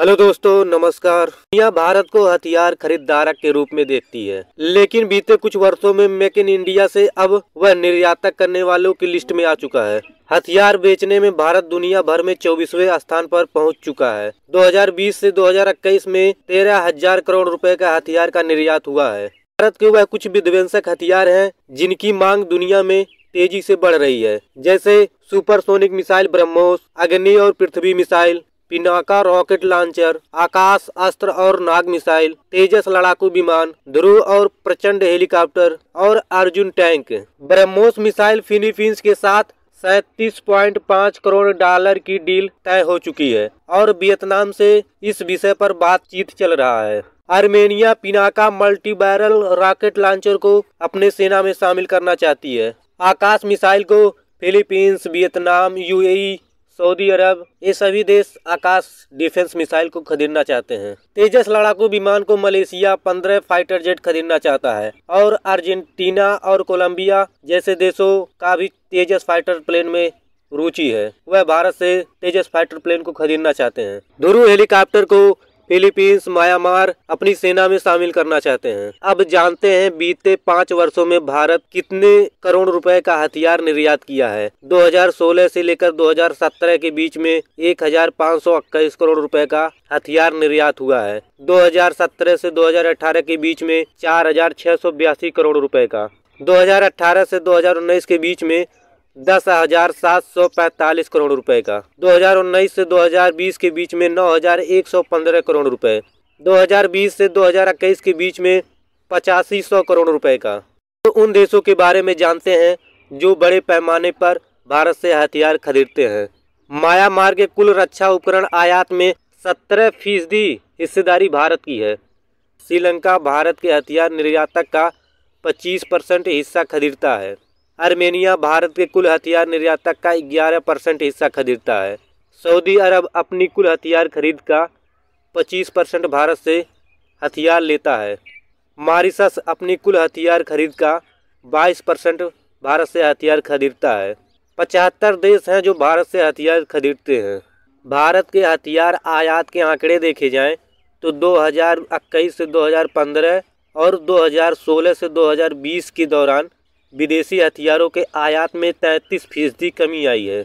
hello दोस्तों नमस्कार दुनिया भारत को हथियार खरीदारक के रूप में देखती है लेकिन बीते कुछ वर्षों में मेक इन इंडिया से अब वह निर्यातक करने वालों की लिस्ट में आ चुका है हथियार बेचने में भारत दुनिया भर में चौबीसवे स्थान पर पहुंच चुका है 2020 से 2021 में तेरह हजार करोड़ रुपए का हथियार का निर्यात हुआ है भारत के वह कुछ विध्वंसक हथियार है जिनकी मांग दुनिया में तेजी से बढ़ रही है जैसे सुपरसोनिक मिसाइल ब्रह्मोस अग्नि और Prithvi missile Pinaka rocket launcher Akash Astra और नाग मिसाइल तेजस लड़ाकू विमान ध्रुव और प्रचंड हेलीकॉप्टर और Arjun tank BrahMos missile Philippines के साथ सैतीस पॉइंट पाँच करोड़ डॉलर की डील तय हो चुकी है और वियतनाम से इस विषय पर बातचीत चल रहा है Armenia Pinaka multibarrel rocket launcher को अपने सेना में शामिल करना चाहती है आकाश मिसाइल को फिलीपींस वियतनाम यूएई सऊदी अरब ये सभी देश आकाश डिफेंस मिसाइल को खरीदना चाहते हैं तेजस लड़ाकू विमान को मलेशिया पंद्रह फाइटर जेट खरीदना चाहता है और अर्जेंटीना और कोलंबिया जैसे देशों का भी तेजस फाइटर प्लेन में रुचि है वह भारत से तेजस फाइटर प्लेन को खरीदना चाहते हैं ध्रुव हेलीकॉप्टर को फिलीपींस म्यांमार अपनी सेना में शामिल करना चाहते हैं अब जानते हैं बीते पाँच वर्षों में भारत कितने करोड़ रुपए का हथियार निर्यात किया है 2016 से लेकर 2017 के बीच में एक करोड़ रुपए का हथियार निर्यात हुआ है 2017 से 2018 के बीच में चार करोड़ रुपए का 2018 से 2019 के बीच में दस हजार सात सौ पैंतालीस करोड़ रुपए का 2019 से 2020 के बीच में नौ हजार एक सौ पंद्रह करोड़ रुपए 2020 से 2021 के बीच में पचासी सौ करोड़ रुपए का तो उन देशों के बारे में जानते हैं जो बड़े पैमाने पर भारत से हथियार खरीदते हैं म्यांमार के कुल रक्षा उपकरण आयात में सत्रह फीसदी हिस्सेदारी भारत की है श्रीलंका भारत के हथियार निर्यातक का पच्चीस परसेंट हिस्सा खरीदता है आर्मेनिया भारत के कुल हथियार निर्यातक का ग्यारह परसेंट हिस्सा खरीदता है सऊदी अरब अपनी कुल हथियार खरीद का पच्चीस परसेंट भारत से हथियार लेता है मारिसस अपनी कुल हथियार खरीद का बाईस परसेंट भारत से हथियार खरीदता है पचहत्तर देश हैं जो भारत से हथियार खरीदते हैं भारत के हथियार आयात के आंकड़े देखे जाएं तो 2021 से 2015 और 2016 से 2020 के दौरान विदेशी हथियारों के आयात में तैंतीस फीसदी कमी आई है